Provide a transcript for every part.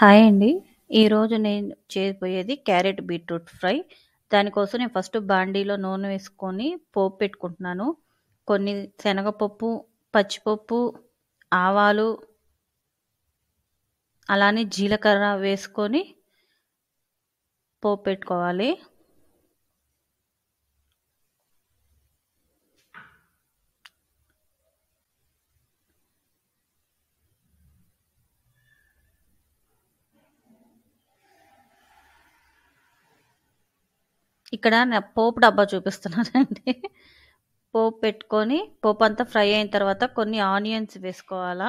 hi అండి ఈరోజు నేను చేయబోయేది క్యారెట్ బీట్రూట్ ఫ్రై దానికోసం నేను ఫస్ట్ బాండీలో నూనె వేసుకొని పోపు పెట్టుకుంటున్నాను కొన్ని శనగపప్పు పచ్చిపప్పు ఆవాలు అలానే జీలకర్ర వేసుకొని పోపు పెట్టుకోవాలి ఇక్కడ పోపు డబ్బా చూపిస్తున్నానండి పోపు పెట్టుకొని పోపు అంతా ఫ్రై అయిన తర్వాత కొన్ని ఆనియన్స్ వేసుకోవాలా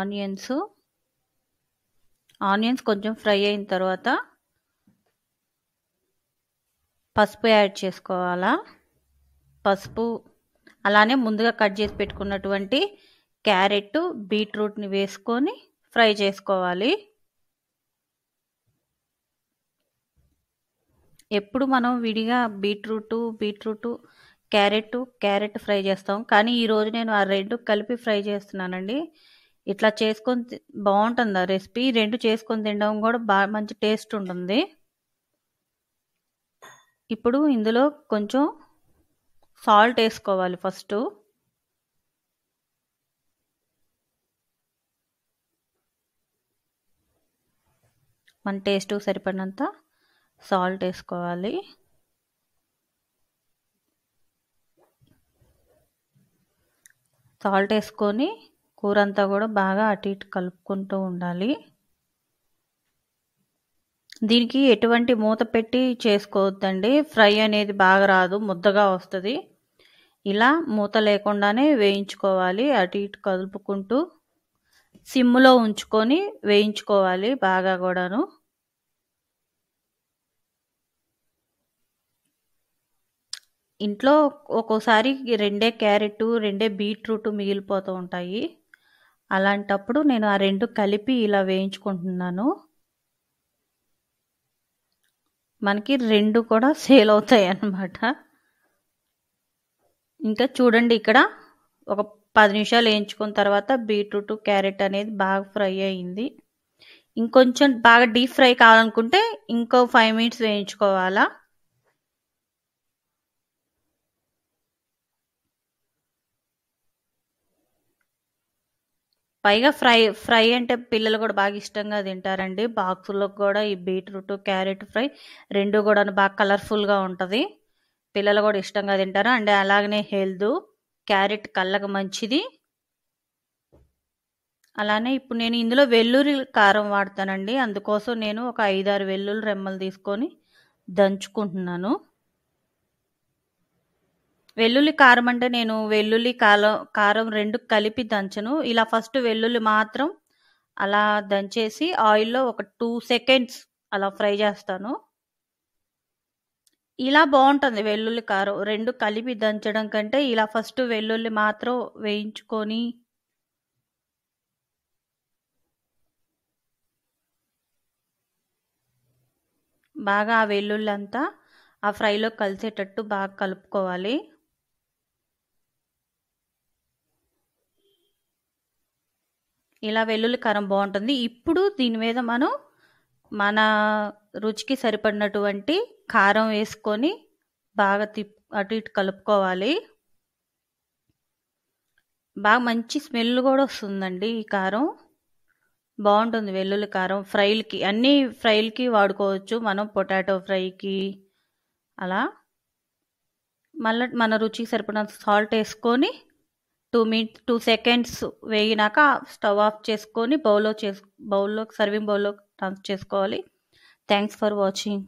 ఆనియన్స్ ఆనియన్స్ కొంచెం ఫ్రై అయిన తర్వాత పసుపు యాడ్ చేసుకోవాలా పసుపు అలానే ముందుగా కట్ చేసి పెట్టుకున్నటువంటి క్యారెట్ బీట్రూట్ని వేసుకొని ఫ్రై చేసుకోవాలి ఎప్పుడు మనం విడిగా beetroot beetroot carrot carrot fry చేస్తాం కానీ ఈరోజు నేను ఆ రెండు కలిపి ఫ్రై చేస్తున్నానండి ఇట్లా చేసుకొని బాగుంటుంది ఆ రెసిపీ రెండు చేసుకొని తినడం కూడా బాగా మంచి టేస్ట్ ఉంటుంది ఇప్పుడు ఇందులో కొంచెం సాల్ట్ వేసుకోవాలి ఫస్ట్ మన టేస్ట్ సరిపడినంత సాల్ట్ వేసుకోవాలి సాల్ట్ వేసుకొని కూర అంతా కూడా బాగా అటు ఇటు కలుపుకుంటూ ఉండాలి దీనికి ఎటువంటి మూత పెట్టి చేసుకోవద్దండి ఫ్రై అనేది బాగా రాదు ముద్దగా వస్తుంది ఇలా మూత లేకుండానే వేయించుకోవాలి అటు ఇటు కలుపుకుంటూ సిమ్లో ఉంచుకొని వేయించుకోవాలి బాగా కూడాను ఇంట్లో ఒక్కోసారి రెండే క్యారెట్ రెండే బీట్రూట్ మిగిలిపోతూ ఉంటాయి అలాంటప్పుడు నేను ఆ రెండు కలిపి ఇలా వేయించుకుంటున్నాను మనకి రెండు కూడా సేల్ అవుతాయి అన్నమాట ఇంకా చూడండి ఇక్కడ ఒక పది నిమిషాలు వేయించుకున్న తర్వాత బీట్రూట్ క్యారెట్ అనేది బాగా ఫ్రై అయింది ఇంకొంచెం బాగా డీప్ ఫ్రై కావాలనుకుంటే ఇంకో ఫైవ్ మినిట్స్ వేయించుకోవాలా పైగా ఫ్రై ఫ్రై అంటే పిల్లలు కూడా బాగా ఇష్టంగా తింటారండి బాక్సుల్లో కూడా ఈ బీట్రూట్ క్యారెట్ ఫ్రై రెండు కూడా బాగా కలర్ఫుల్గా ఉంటుంది పిల్లలు కూడా ఇష్టంగా తింటారు అండ్ అలాగనే హెల్త్ క్యారెట్ కళ్ళకు మంచిది అలానే ఇప్పుడు నేను ఇందులో వెల్లుల్లి కారం వాడతానండి అందుకోసం నేను ఒక ఐదారు వెల్లుల్లి రెమ్మలు తీసుకొని దంచుకుంటున్నాను వెల్లుల్లి కారం అంటే నేను వెల్లుల్లి కాలం కారం రెండు కలిపి దంచను ఇలా ఫస్ట్ వెల్లుల్లి మాత్రం అలా దంచేసి ఆయిల్లో ఒక టూ సెకండ్స్ అలా ఫ్రై చేస్తాను ఇలా బాగుంటుంది వెల్లుల్లి కారం రెండు కలిపి దంచడం కంటే ఇలా ఫస్ట్ వెల్లుల్లి మాత్రం వేయించుకొని బాగా ఆ వెల్లుల్లి అంతా ఆ ఫ్రైలో కలిసేటట్టు బాగా కలుపుకోవాలి ఇలా వెల్లుల్లి కారం బాగుంటుంది ఇప్పుడు దీని మీద మనం మన రుచికి సరిపడినటువంటి కారం వేసుకొని బాగా తిప్ అటు ఇటు కలుపుకోవాలి బాగా మంచి స్మెల్ కూడా వస్తుందండి ఈ కారం బాగుంటుంది వెల్లుల్లి కారం ఫ్రైలకి అన్ని ఫ్రైలకి వాడుకోవచ్చు మనం పొటాటో ఫ్రైకి అలా మళ్ళీ మన రుచికి సరిపడిన సాల్ట్ వేసుకొని టూ మినిట్ టూ సెకండ్స్ వేగినాక స్టవ్ ఆఫ్ చేసుకొని బౌల్లో చేసు బౌల్లో సర్వింగ్ బౌల్లో ట్రాన్స్ చేసుకోవాలి థ్యాంక్స్ ఫర్ వాచింగ్